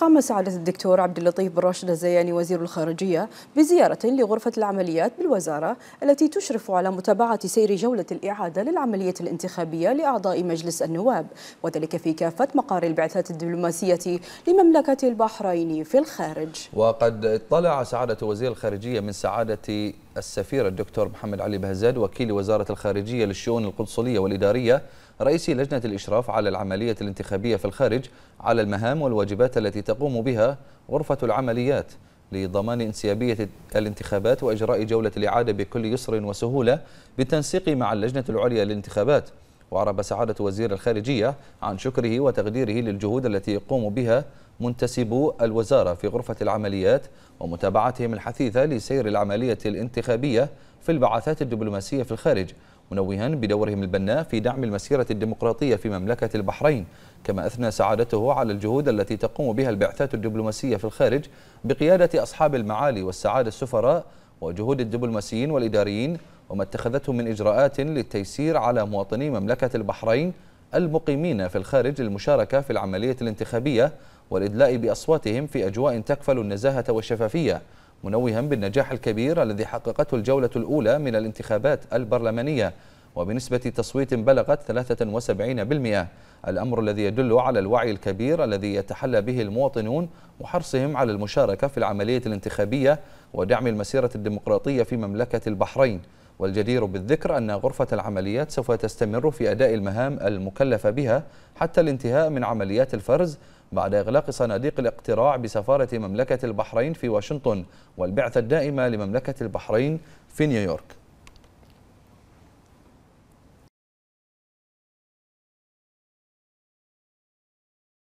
قام سعادة الدكتور عبد اللطيف بن راشد الزياني وزير الخارجية بزيارة لغرفة العمليات بالوزارة التي تشرف على متابعة سير جولة الإعادة للعملية الانتخابية لأعضاء مجلس النواب وذلك في كافة مقار البعثات الدبلوماسية لمملكة البحرين في الخارج وقد اطلع سعادة وزير الخارجية من سعادة السفير الدكتور محمد علي بهزاد وكيل وزارة الخارجية للشؤون القنصلية والإدارية رئيس لجنة الإشراف على العملية الانتخابية في الخارج على المهام والواجبات التي تقوم بها غرفة العمليات لضمان انسيابية الانتخابات وإجراء جولة الإعادة بكل يسر وسهولة بالتنسيق مع اللجنة العليا للانتخابات وعرب سعادة وزير الخارجية عن شكره وتقديره للجهود التي يقوم بها منتسبو الوزارة في غرفة العمليات ومتابعتهم الحثيثة لسير العملية الانتخابية في البعثات الدبلوماسية في الخارج منوها بدورهم البناء في دعم المسيرة الديمقراطية في مملكة البحرين كما أثنى سعادته على الجهود التي تقوم بها البعثات الدبلوماسية في الخارج بقيادة أصحاب المعالي والسعادة السفراء وجهود الدبلوماسيين والإداريين وما اتخذته من إجراءات للتيسير على مواطني مملكة البحرين المقيمين في الخارج للمشاركة في العملية الانتخابية والإدلاء بأصواتهم في أجواء تكفل النزاهة والشفافية منوها بالنجاح الكبير الذي حققته الجولة الأولى من الانتخابات البرلمانية وبنسبة تصويت بلغت 73% الأمر الذي يدل على الوعي الكبير الذي يتحلى به المواطنون وحرصهم على المشاركة في العملية الانتخابية ودعم المسيرة الديمقراطية في مملكة البحرين والجدير بالذكر أن غرفة العمليات سوف تستمر في أداء المهام المكلفة بها حتى الانتهاء من عمليات الفرز بعد إغلاق صناديق الاقتراع بسفارة مملكة البحرين في واشنطن والبعثة الدائمة لمملكة البحرين في نيويورك